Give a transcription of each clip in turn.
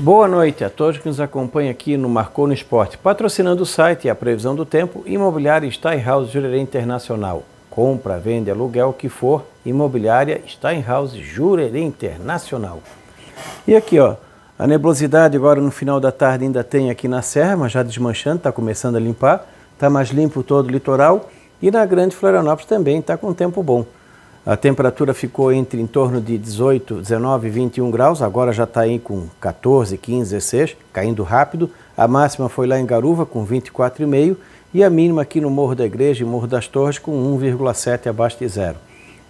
Boa noite a todos que nos acompanham aqui no Marcou no Esporte, patrocinando o site e a previsão do tempo, Imobiliária Steinhaus Jurerê Internacional. Compra, vende, aluguel, o que for, Imobiliária Steinhaus Jurerê Internacional. E aqui, ó, a nebulosidade agora no final da tarde ainda tem aqui na Serra, mas já desmanchando, está começando a limpar, está mais limpo todo o litoral e na Grande Florianópolis também está com tempo bom. A temperatura ficou entre em torno de 18, 19, 21 graus, agora já está aí com 14, 15, 16, caindo rápido. A máxima foi lá em Garuva com 24,5 e a mínima aqui no Morro da Igreja e Morro das Torres com 1,7 abaixo de zero.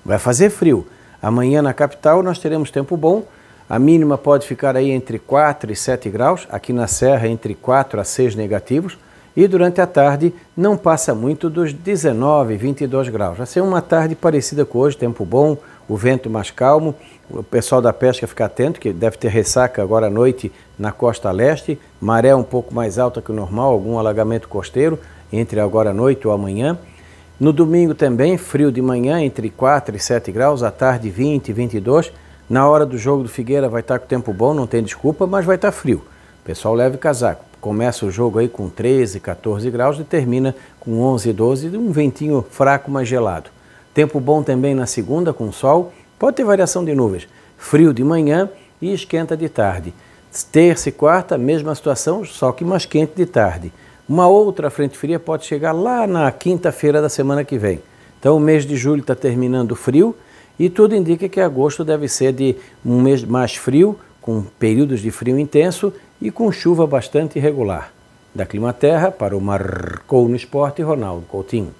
Vai fazer frio. Amanhã na capital nós teremos tempo bom. A mínima pode ficar aí entre 4 e 7 graus, aqui na Serra entre 4 a 6 negativos e durante a tarde não passa muito dos 19, 22 graus. Vai ser uma tarde parecida com hoje, tempo bom, o vento mais calmo. O pessoal da pesca fica atento, que deve ter ressaca agora à noite na costa leste, maré um pouco mais alta que o normal, algum alagamento costeiro entre agora à noite ou amanhã. No domingo também, frio de manhã, entre 4 e 7 graus, à tarde 20 e 22. Na hora do jogo do Figueira vai estar com tempo bom, não tem desculpa, mas vai estar frio pessoal leve casaco. Começa o jogo aí com 13, 14 graus e termina com 11, 12, um ventinho fraco, mas gelado. Tempo bom também na segunda, com sol. Pode ter variação de nuvens. Frio de manhã e esquenta de tarde. Terça e quarta, mesma situação, só que mais quente de tarde. Uma outra frente fria pode chegar lá na quinta-feira da semana que vem. Então o mês de julho está terminando frio e tudo indica que agosto deve ser de um mês mais frio, com períodos de frio intenso e com chuva bastante irregular. Da Clima Terra para o Marcou no Esporte, Ronaldo Coutinho.